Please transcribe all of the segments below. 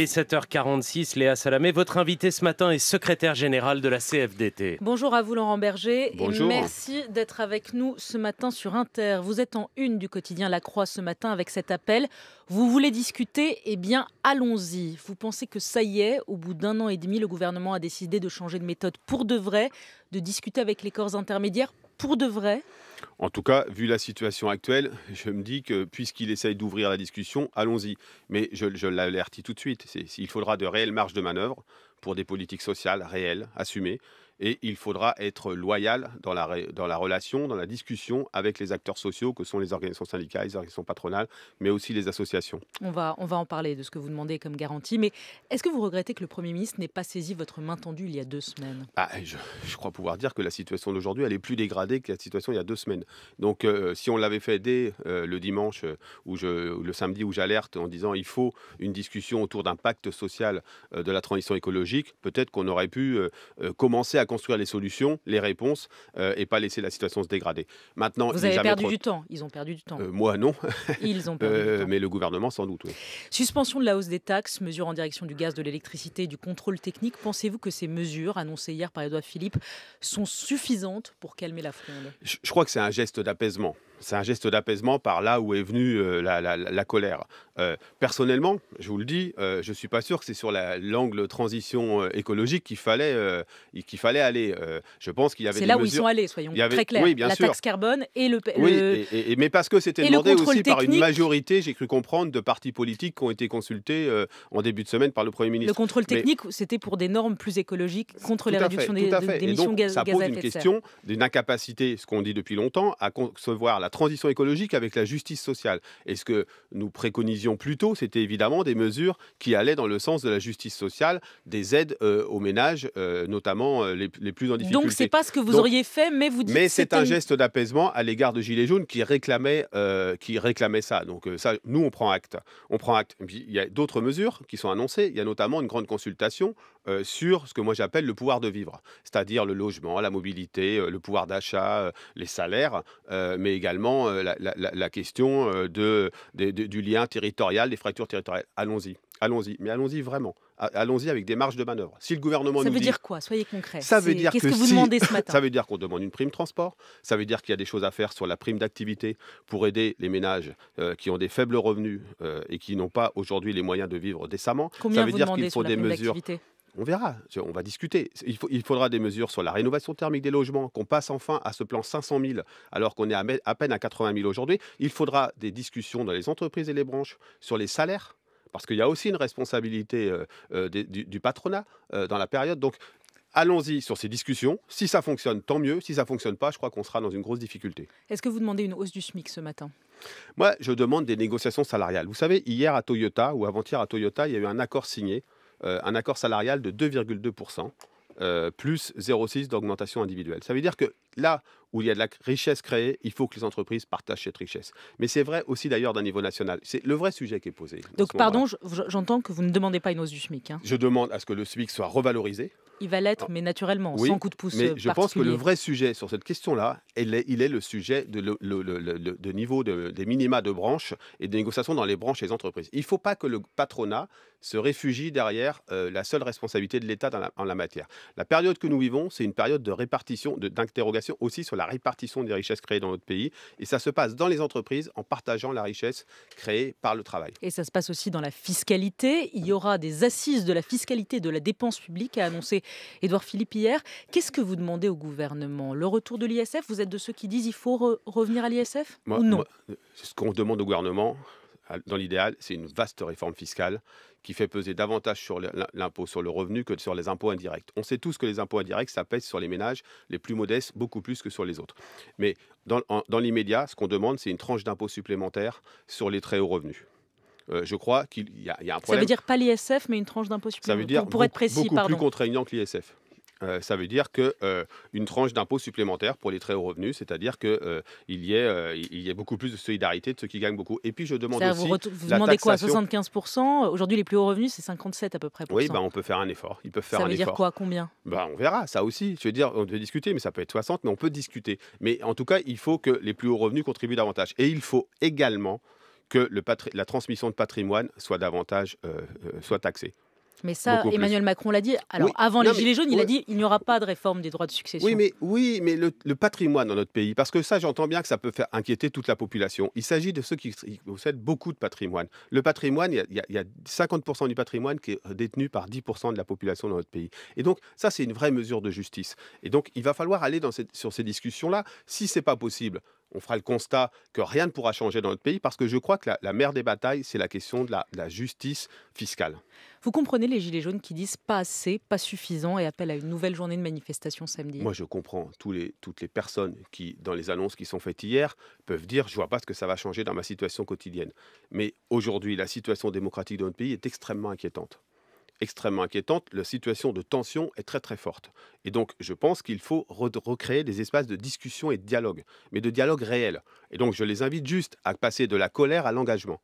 17 7h46, Léa Salamé, votre invité ce matin est secrétaire générale de la CFDT. Bonjour à vous Laurent Berger Bonjour. et merci d'être avec nous ce matin sur Inter. Vous êtes en une du quotidien La Croix ce matin avec cet appel. Vous voulez discuter Eh bien, allons-y. Vous pensez que ça y est, au bout d'un an et demi, le gouvernement a décidé de changer de méthode pour de vrai, de discuter avec les corps intermédiaires pour de vrai en tout cas, vu la situation actuelle, je me dis que puisqu'il essaye d'ouvrir la discussion, allons-y. Mais je, je tout de suite, il faudra de réelles marges de manœuvre pour des politiques sociales réelles, assumées, et il faudra être loyal dans la, dans la relation, dans la discussion avec les acteurs sociaux que sont les organisations syndicales, les organisations patronales, mais aussi les associations. On va, on va en parler de ce que vous demandez comme garantie, mais est-ce que vous regrettez que le Premier ministre n'ait pas saisi votre main tendue il y a deux semaines ah, je, crois pouvoir dire que la situation d'aujourd'hui, elle est plus dégradée que la situation il y a deux semaines. Donc euh, si on l'avait fait dès euh, le dimanche euh, ou le samedi où j'alerte en disant il faut une discussion autour d'un pacte social de la transition écologique, peut-être qu'on aurait pu commencer à construire les solutions, les réponses euh, et pas laisser la situation se dégrader. Maintenant, vous avez perdu du temps. Ils ont perdu du temps. Euh, moi, non. Ils ont perdu du euh, temps. Mais le gouvernement, sans doute. Suspension de la hausse des taxes, mesures en direction du gaz, de l'électricité du contrôle technique. Pensez-vous que ces mesures annoncées hier par Edouard Philippe sont suffisantes pour calmer la fronde je crois que c'est un geste d'apaisement c'est un geste d'apaisement par là où est venue euh, la, colère. Euh, personnellement, je vous le dis, euh, je ne suis pas sûr que c'est sur l'angle transition écologique qu'il fallait, qu'il fallait aller. je pense qu'il y avait C'est là où ils sont allés, soyons très clairs. Oui, bien la taxe carbone et le... Oui, Et, mais parce que c'était demandé aussi par une majorité, j'ai cru comprendre, de partis politiques qui ont été consultés en début de semaine par le Premier ministre. Le contrôle technique, c'était pour des normes plus écologiques contre la réduction des, émissions gaz à effet de serre. Ça pose une question d'une incapacité, ce qu'on dit depuis longtemps, à concevoir la transition écologique avec la justice sociale. Et ce que nous préconisions plus tôt, c'était évidemment des mesures qui allaient dans le sens de la justice sociale, des aides euh, aux ménages, euh, notamment euh, les, les, plus en difficulté. Donc, ce n'est pas ce que vous auriez fait, mais vous dites Mais c'est un geste d'apaisement à l'égard de Gilets jaunes qui réclamait qui réclamait ça. Donc, ça, nous, on prend acte. On prend acte. il y a d'autres mesures qui sont annoncées. Il y a notamment une grande consultation sur ce que moi j'appelle le pouvoir de vivre, c'est-à-dire le logement, la mobilité, le pouvoir d'achat, les salaires, mais également euh, la, question euh, du lien territorial, des fractures territoriales. Allons-y, allons-y, mais allons-y vraiment. Allons-y avec des marges de manœuvre. Si le gouvernement ça veut dire quoi Soyez concrets. Ça veut dire Qu'est-ce que, vous demandez ce matin Ça veut dire qu'on demande une prime transport. Ça veut dire qu'il y a des choses à faire sur la prime d'activité pour aider les ménages euh, qui ont des faibles revenus et qui n'ont pas aujourd'hui les moyens de vivre décemment. Combien ça veut dire qu'il faut des mesures on verra, on va discuter. Il, faudra des mesures sur la rénovation thermique des logements, qu'on passe enfin à ce plan 500 000, alors qu'on est à, peine à 80 000 aujourd'hui. Il faudra des discussions dans les entreprises et les branches sur les salaires, parce qu'il y a aussi une responsabilité euh, euh, du, patronat euh, dans la période. Donc, Allons-y sur ces discussions. Si ça fonctionne, tant mieux. Si ça fonctionne pas, je crois qu'on sera dans une grosse difficulté. Est-ce que vous demandez une hausse du SMIC ce matin Moi, je demande des négociations salariales. Vous savez, hier à Toyota ou avant-hier à Toyota, il y a eu un accord signé euh, un accord salarial de 2,2%. Euh, plus 0,6 d'augmentation individuelle. Ça veut dire que là où il y a de la richesse créée, il faut que les entreprises partagent cette richesse. Mais c'est vrai aussi d'ailleurs d'un niveau national. C'est le vrai sujet qui est posé. Donc pardon, j'entends que vous ne demandez pas une hausse du SMIC. Hein. Je demande à ce que le SMIC soit revalorisé. Il va l'être, mais naturellement, sans coup de pouce. Mais je pense que le vrai sujet sur cette question-là, il est, il est le sujet de, le, niveau des minima de branches et des négociations dans les branches et les entreprises. Il ne faut pas que le patronat se réfugie derrière euh, la seule responsabilité de l'État en la matière. La période que nous vivons, c'est une période de répartition, d'interrogation aussi sur la la répartition des richesses créées dans notre pays. Et ça se passe dans les entreprises en partageant la richesse créée par le travail. Et ça se passe aussi dans la fiscalité. Il y aura des assises de la fiscalité de la dépense publique, a annoncé Édouard Philippe hier. Qu'est-ce que vous demandez au gouvernement Le retour de l'ISF Vous êtes de ceux qui disent il faut revenir à l'ISF ou non C'est Ce qu'on demande au gouvernement, dans l'idéal, c'est une vaste réforme fiscale qui fait peser davantage sur l'impôt sur le revenu que sur les impôts indirects. On sait tous que les impôts indirects, ça pèse sur les ménages les plus modestes beaucoup plus que sur les autres. Mais dans, l'immédiat, ce qu'on demande, c'est une tranche d'impôt supplémentaire sur les très hauts revenus. Euh, je crois qu'il y, a un problème. Ça veut dire pas l'ISF, mais une tranche d'impôt supplémentaire. Ça veut dire pour, plus contraignant que l'ISF. Euh, ça veut dire que euh, une tranche d'impôt supplémentaire pour les très hauts revenus, c'est-à-dire que euh, il y ait beaucoup plus de solidarité de ceux qui gagnent beaucoup. Et puis je demande aussi vous, demandez quoi 75 Aujourd'hui, les plus hauts revenus, c'est 57 à peu près. Oui, bah, on peut faire un effort. Ils peuvent faire ça veut dire quoi Combien bah, on verra. Ça aussi, je veux dire, on peut discuter, mais ça peut être 60, mais on peut discuter. Mais en tout cas, il faut que les plus hauts revenus contribuent davantage. Et il faut également que le la transmission de patrimoine soit davantage soit taxée. Mais ça, Emmanuel Macron l'a dit. Alors, avant les Gilets jaunes, il a dit il n'y aura pas de réforme des droits de succession. Oui, mais, oui, mais le, patrimoine dans notre pays, parce que ça, j'entends bien que ça peut faire inquiéter toute la population. Il s'agit de ceux qui possèdent beaucoup de patrimoine. Le patrimoine, il y a, 50% du patrimoine qui est détenu par 10% de la population dans notre pays. Et donc, ça, c'est une vraie mesure de justice. Et donc, il va falloir aller dans sur ces discussions-là. Si c'est pas possible, on fera le constat que rien ne pourra changer dans notre pays parce que je crois que la, mère des batailles, c'est la question de la, justice fiscale. Vous comprenez les Gilets jaunes qui disent pas assez, pas suffisant et appellent à une nouvelle journée de manifestation samedi Moi, je comprends toutes les personnes qui, dans les annonces qui sont faites hier, peuvent dire je vois pas ce que ça va changer dans ma situation quotidienne. Mais aujourd'hui, la situation démocratique de notre pays est extrêmement inquiétante extrêmement inquiétante, la situation de tension est très très forte. Et donc je pense qu'il faut recréer des espaces de discussion et de dialogue, mais de dialogue réel. Et donc je les invite juste à passer de la colère à l'engagement.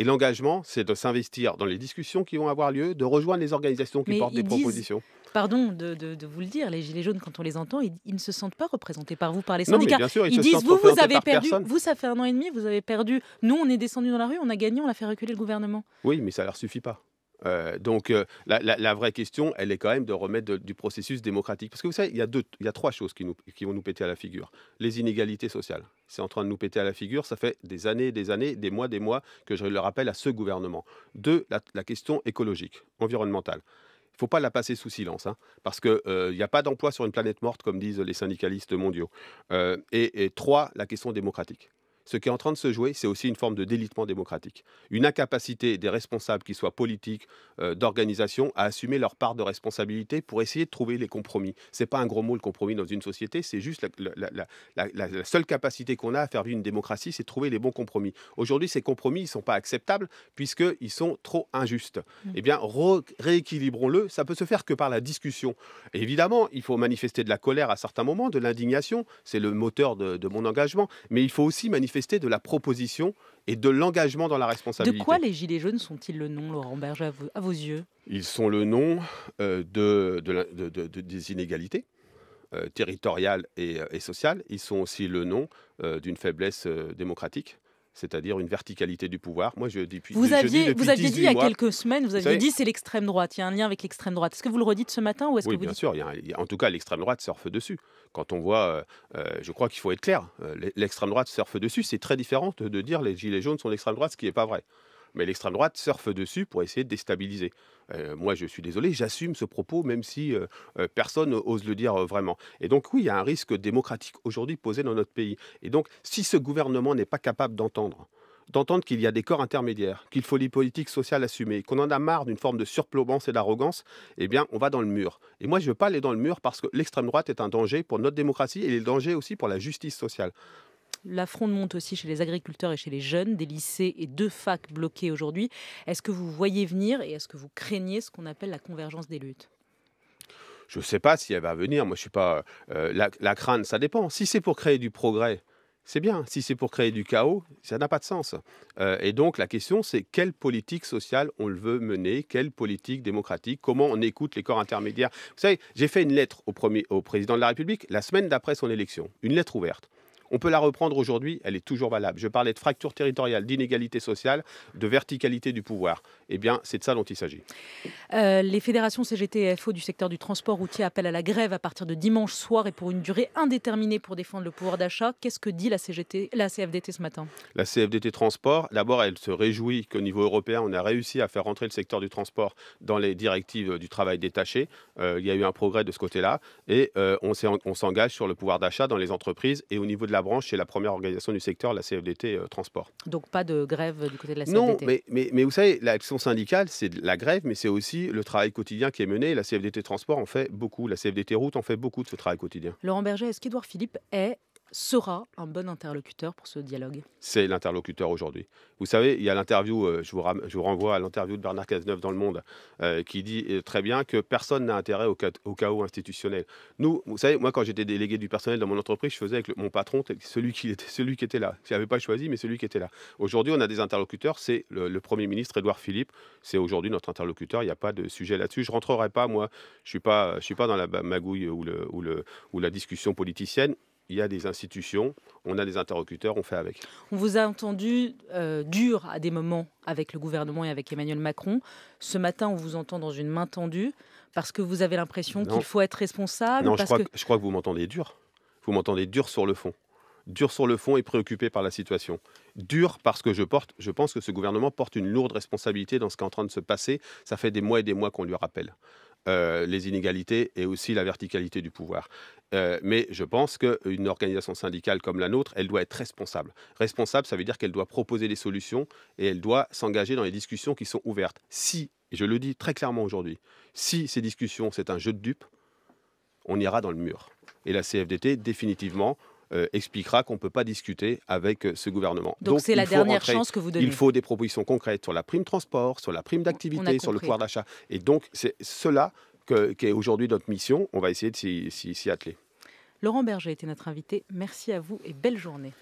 Et l'engagement, c'est de s'investir dans les discussions qui vont avoir lieu, de rejoindre les organisations qui portent des propositions. Pardon de, vous le dire, les Gilets jaunes, quand on les entend, ils, ne se sentent pas représentés par vous, par les syndicats. ils, disent, vous, vous avez perdu, vous, ça fait un an et demi, vous avez perdu. Nous, on est descendu dans la rue, on a gagné, on a fait reculer le gouvernement. Oui, mais ça ne leur suffit pas. Euh, donc euh, la, vraie question, elle est quand même de remettre du processus démocratique. Parce que vous savez, il y a, deux, il y a trois choses qui, vont nous péter à la figure. Les inégalités sociales, c'est en train de nous péter à la figure. Ça fait des années, des années, des mois, des mois que je le rappelle à ce gouvernement. Deux, la, question écologique, environnementale il ne faut pas la passer sous silence, hein, parce qu'il euh, n'y a pas d'emploi sur une planète morte, comme disent les syndicalistes mondiaux. et, trois, la question démocratique ce qui est en train de se jouer, c'est aussi une forme de délitement démocratique. Une incapacité des responsables, qu'ils soient politiques, euh, d'organisation, à assumer leur part de responsabilité pour essayer de trouver les compromis. C'est pas un gros mot le compromis dans une société, c'est juste la, seule capacité qu'on a à faire vivre une démocratie, c'est de trouver les bons compromis. Aujourd'hui, ces compromis, ils sont pas acceptables puisqu'ils sont trop injustes. Mmh. Eh bien, rééquilibrons-le. Ça peut se faire que par la discussion. évidemment, il faut manifester de la colère à certains moments, de l'indignation. C'est le moteur de, de mon engagement. Mais il faut aussi manifester de la proposition et de l'engagement dans la responsabilité. De quoi les Gilets jaunes sont-ils le nom, Laurent Berger, à, vos, yeux Ils sont le nom euh, de, des inégalités. Euh, territoriales euh, et, sociales, ils sont aussi le nom d'une faiblesse démocratique c'est-à-dire une verticalité du pouvoir. Moi, je, vous aviez, vous aviez dit il y a quelques semaines, vous aviez dit c'est l'extrême droite, il y a un lien avec l'extrême droite. Est-ce que vous le redites ce matin ou est-ce que vous bien sûr. en tout cas, l'extrême droite surfe dessus. Quand on voit, euh, euh, je crois qu'il faut être clair, euh, l'extrême droite surfe dessus. C'est très différent de dire les gilets jaunes sont l'extrême droite, ce qui n'est pas vrai mais l'extrême droite surfe dessus pour essayer de déstabiliser. Euh, moi, je suis désolé, j'assume ce propos, même si euh, euh, personne ose le dire vraiment. Et donc, oui, il y a un risque démocratique aujourd'hui posé dans notre pays. Et donc, si ce gouvernement n'est pas capable d'entendre, d'entendre qu'il y a des corps intermédiaires, qu'il faut les politiques sociales assumées, qu'on en a marre d'une forme de surplombance et d'arrogance, eh bien, on va dans le mur. Et moi, je ne veux pas aller dans le mur parce que l'extrême droite est un danger pour notre démocratie et il est danger aussi pour la justice sociale. La monte aussi chez les agriculteurs et chez les jeunes, des lycées et deux facs bloqués aujourd'hui. Est-ce que vous voyez venir et est-ce que vous craignez ce qu'on appelle la convergence des luttes Je ne sais pas si elle va venir. Moi, je suis pas. Euh, la, la crainte, ça dépend. Si c'est pour créer du progrès, c'est bien. Si c'est pour créer du chaos, ça n'a pas de sens. Euh, et donc la question, c'est quelle politique sociale on le veut mener, quelle politique démocratique, comment on écoute les corps intermédiaires. Vous savez, j'ai fait une lettre au, premier, au président de la République la semaine d'après son élection, une lettre ouverte. On peut la reprendre aujourd'hui, elle est toujours valable. Je parlais de fracture territoriale, d'inégalité sociale, de verticalité du pouvoir. Eh bien, c'est de ça dont il s'agit. Euh, les fédérations CGT et FO du secteur du transport routier appellent à la grève à partir de dimanche soir et pour une durée indéterminée pour défendre le pouvoir d'achat. Qu'est-ce que dit la, CGT, la CFDT ce matin La CFDT Transport, d'abord, elle se réjouit qu'au niveau européen, on a réussi à faire rentrer le secteur du transport dans les directives du travail détaché. Euh, il y a eu un progrès de ce côté-là et euh, on s'engage sur le pouvoir d'achat dans les entreprises et au niveau de la la branche c'est la première organisation du secteur, la CFDT euh, Transport. Donc pas de grève du côté de la CFDT Non, mais, mais, mais vous savez, l'action syndicale, c'est la grève, mais c'est aussi le travail quotidien qui est mené. La CFDT Transport en fait beaucoup, la CFDT Route en fait beaucoup de ce travail quotidien. Laurent Berger, est-ce qu'Edouard Philippe est sera un bon interlocuteur pour ce dialogue C'est l'interlocuteur aujourd'hui. Vous savez, il y a l'interview, euh, je, je, vous renvoie à l'interview de Bernard Cazeneuve dans Le Monde, euh, qui dit euh, très bien que personne n'a intérêt au, chaos institutionnel. Nous, vous savez, moi quand j'étais délégué du personnel dans mon entreprise, je faisais avec mon patron, celui qui, était, celui qui était là. Je pas choisi, mais celui qui était là. Aujourd'hui, on a des interlocuteurs, c'est le, Premier ministre Édouard Philippe, c'est aujourd'hui notre interlocuteur, il n'y a pas de sujet là-dessus. Je ne rentrerai pas, moi, je ne suis, pas, dans la magouille ou, ou la discussion politicienne il y a des institutions, on a des interlocuteurs, on fait avec. On vous a entendu euh, dur à des moments avec le gouvernement et avec Emmanuel Macron. Ce matin, on vous entend dans une main tendue parce que vous avez l'impression qu'il faut être responsable. Non, je, crois que... vous m'entendez dur. Vous m'entendez dur sur le fond. Dur sur le fond et préoccupé par la situation. Dur parce que je porte, je pense que ce gouvernement porte une lourde responsabilité dans ce qui est en train de se passer. Ça fait des mois et des mois qu'on lui rappelle. Euh, les inégalités et aussi la verticalité du pouvoir. Euh, mais je pense qu'une organisation syndicale comme la nôtre, elle doit être responsable. Responsable, ça veut dire qu'elle doit proposer des solutions et elle doit s'engager dans les discussions qui sont ouvertes. Si, je le dis très clairement aujourd'hui, si ces discussions, c'est un jeu de dupes, on ira dans le mur. Et la CFDT, définitivement, euh, expliquera qu'on ne peut pas discuter avec euh, ce gouvernement. Donc c'est la dernière chance que vous donnez. Il faut des propositions concrètes sur la prime transport, sur la prime d'activité, sur le pouvoir d'achat. Et donc c'est cela qu'est est aujourd'hui notre mission. On va essayer de s'y atteler. Laurent Berger était notre invité. Merci à vous et belle journée.